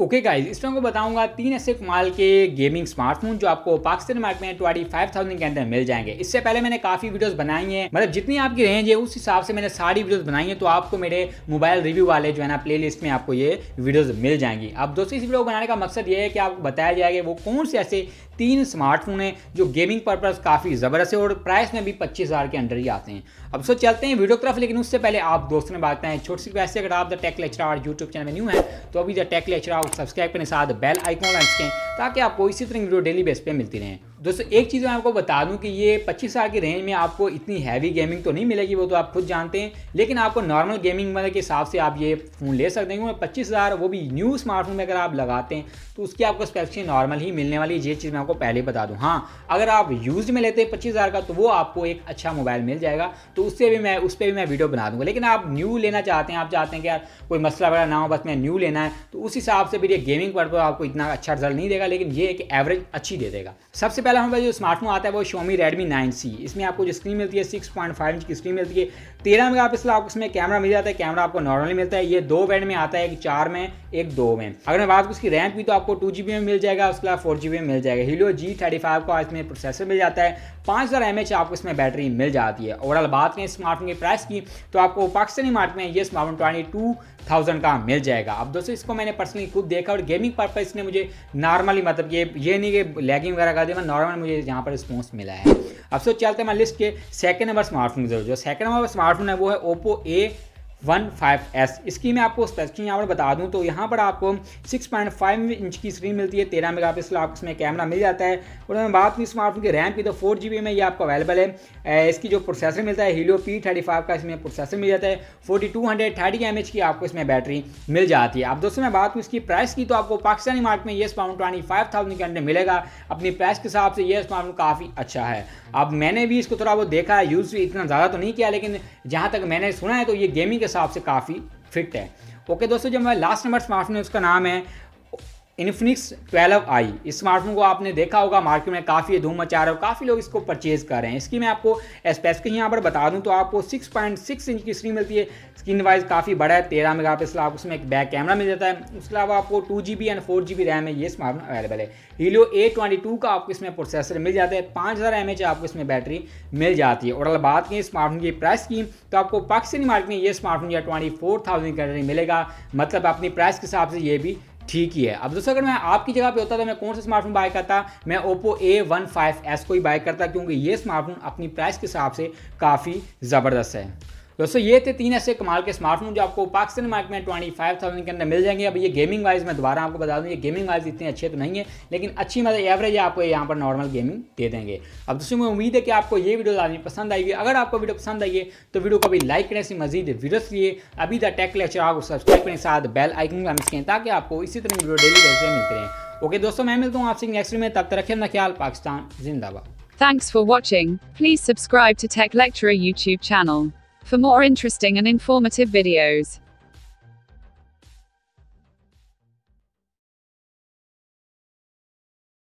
Okay guys इसमें आपको बताऊंगा तीन ऐसे कमाल के गेमिंग स्मार्टफोन जो आपको पाकिस्तान मार्केट में ट्वेंटी फाइव थाउजेंड के अंदर मिल जाएंगे इससे पहले मैंने काफी वीडियोस बनाई हैं मतलब जितनी आपकी रेंज है उस हिसाब से मैंने सारी वीडियोस बनाई हैं तो आपको मेरे मोबाइल रिव्यू वाले जो है ना प्ले में आपको ये वीडियोज मिल जाएंगी अब दोस्तों इस वीडियो को बनाने का मकसद ये है कि आपको बताया जाएगा वो कौन से ऐसे तीन स्मार्टफोन हैं जो गेमिंग पर्पज़ काफ़ी ज़बरदस्त है और प्राइस में भी पच्चीस हज़ार के अंडर ही आते हैं अब सो चलते हैं वीडियो तरफ लेकिन उससे पहले आप दोस्तों ने बात हैं छोटी सी वैसे अगर आप the tech lecture YouTube channel में न्यू है तो अभी द टेक लेक्चर सब्सक्राइब करने साथ बेल आइकॉन लग ताकि आपको इसी तरह की वीडियो डेली बेस पे मिलती रहें दोस्तों एक चीज़ मैं आपको बता दूं कि ये 25 हज़ार की रेंज में आपको इतनी हैवी गेमिंग तो नहीं मिलेगी वो तो आप खुद जानते हैं लेकिन आपको नॉर्मल गेमिंग वाले के हिसाब से आप ये फ़ोन ले सकते हैं क्योंकि पच्चीस हज़ार वो भी न्यू स्मार्टफोन में अगर आप लगाते हैं तो उसकी आपको स्पेसिफिक नॉर्मल ही मिलने वाली ये चीज़ मैं आपको पहले बता दूँ हाँ अगर आप यूज में लेते हैं पच्चीस का तो वो आपको एक अच्छा मोबाइल मिल जाएगा तो उससे भी मैं उस पर भी मैं वीडियो बना दूँगा लेकिन आप न्यू लेना चाहते हैं आप चाहते हैं कि यार कोई मसला वगैरह ना हो बस मैं न्यू लेना है तो उस हिसाब से फिर ये गेमिंग पर तो आपको इतना अच्छा रिजल्ट नहीं देगा देगा लेकिन ये एक एवरेज अच्छी दे देगा सबसे पहले हमारा जो स्मार्टफोन आता है वो शोमी रेडमी नाइन सी इसमें आपको जो स्क्रीन मिलती है सिक्स पॉइंट फाइव इंच की स्क्रीन मिलती है तेरह मेगा पिक्सल आपको इसमें कैमरा मिल जाता है कैमरा आपको नॉर्मली मिलता है ये दो बैंड में आता है एक चार में एक दो में अगर मैं बात करूँ उसकी रैम की तो आपको टू जी में मिल जाएगा उसके अलावा फोर जी में मिल जाएगा हीलो जी थर्टी फाइव का इसमें प्रोसेसर मिल जाता है पाँच हज़ार एम एच आपको इसमें बैटरी मिल जाती है ओवरऑल बात करें स्मार्टफोन की प्राइस की तो आपको पाकिस्तानी मार्केट में ये स्मार्टफोन ट्वेंटी टू थाउजेंड का मिल जाएगा अब दोस्तों इसको मैंने पर्सनली खुद देखा और गेमिंग पर्पज़ ने मुझे नॉर्मल नॉर्मली मतलब ये ये नहीं कि लैगिंग वगैरह कर दी मैं नॉर्मल मुझे यहाँ पर रिस्पॉन्स मिला है अब सोच चलते हैं मैं लिस्ट के सेकंड नंबर स्मार्टफोन की जरूरत जो सेकंड नंबर स्मार्टफोन है वो है Oppo A one five S इसकी मैं आपको स्पेसिफिक यहाँ पर बता दूँ तो यहाँ पर आपको सिक्स पॉइंट फाइव इंच की स्क्रीन मिलती है तेरह मेगा पिक्सल आपको इसमें कैमरा मिल जाता है और मैं बात करूँ स्मार्टफोन की रैम की तो फोर जी बी में ये आपको अवेलेबल है इसकी जो प्रोसेसर मिलता है हीलो पी थर्टी फाइव का इसमें प्रोसेसर मिल जाता है forty two hundred thirty M H की आपको इसमें बैटरी मिल जाती है अब दोस्तों मैं बात करूँ इसकी प्राइस की तो आपको पाकिस्तानी मार्केट में ये स्मार्टफोन ट्वेंटी फाइव थाउजेंड के अंडर मिलेगा अपनी प्राइस के हिसाब से ये स्मार्टफोन काफ़ी अच्छा है अब मैंने भी इसको थोड़ा बहुत देखा है यूज़ इतना ज़्यादा तो नहीं किया लेकिन जहाँ तक मैंने सुना है तो ये गेमिंग के हिसाब से काफ़ी फिट है ओके दोस्तों जो मैं लास्ट नंबर स्मार्टफोन है उसका नाम है इन्फिनिक्स ट्वेल्व आई स्मार्टफोन को आपने देखा होगा मार्केट में काफ़ी धूम मचा रहा है काफ़ी लोग इसको परचेज कर रहे हैं इसकी मैं आपको स्पेसिफिक यहाँ पर बता दूँ तो आपको 6.6 इंच की स्क्रीन मिलती है स्क्रीन वाइज काफ़ी बड़ा है तेरह मेगा पिक्सल आपको उसमें एक बैक कैमरा मिल जाता है उसके अलावा आपको two G B and four G B RAM है ये स्मार्टफोन अवेलेबल है हीलो ए ट्वेंटी टू का आपको इसमें प्रोसेसर मिल जाता है पाँच हज़ार एम एच आपको इसमें बैटरी मिल जाती है और अगर बात करें स्मार्टफोन की प्राइस की तो आपको पाकिस्तानी मार्केट में ये स्मार्टफोन या ट्वेंटी फोर थाउजेंड मिलेगा मतलब अपनी प्राइस के हिसाब से ये भी ठीक ही है अब दोस्तों अगर मैं आपकी जगह पे होता तो मैं कौन सा स्मार्टफोन बाय करता मैं Oppo A one five S को ही बाय करता क्योंकि ये स्मार्टफोन अपनी प्राइस के हिसाब से काफ़ी ज़बरदस्त है दोस्तों ये थे तीन ऐसे कमाल के स्मार्टफोन जो आपको पाकिस्तान मार्केट में ट्वेंटी फाइव थाउजेंड के अंदर मिल जाएंगे अब ये गेमिंग वाइज मैं दोबारा आपको बता दूँ ये गेमिंग वाइज इतने अच्छे तो नहीं है लेकिन अच्छी मतलब एवरेज आपको यहाँ पर नॉर्मल गेमिंग दे देंगे अब दोस्तों में उम्मीद है कि आपको ये वीडियो लाने पसंद आएगी अगर आपको वीडियो पसंद आई है तो वीडियो को भी लाइक करें ऐसी मजीद वीडियोस लिए अभी द टेक लेक्चर आपको सब्सक्राइब करें साथ बेल आइकन मिस करें ताकि आपको इसी तरह वीडियो डेली वैसे मिलते रहें ओके दोस्तों मैं मिलता हूँ आपसे नेक्स्ट में तब तक रखें अपना ख्याल पाकिस्तान जिंदाबाद Thanks for watching. Please subscribe to Tech Lecturer YouTube channel. for more interesting and informative videos.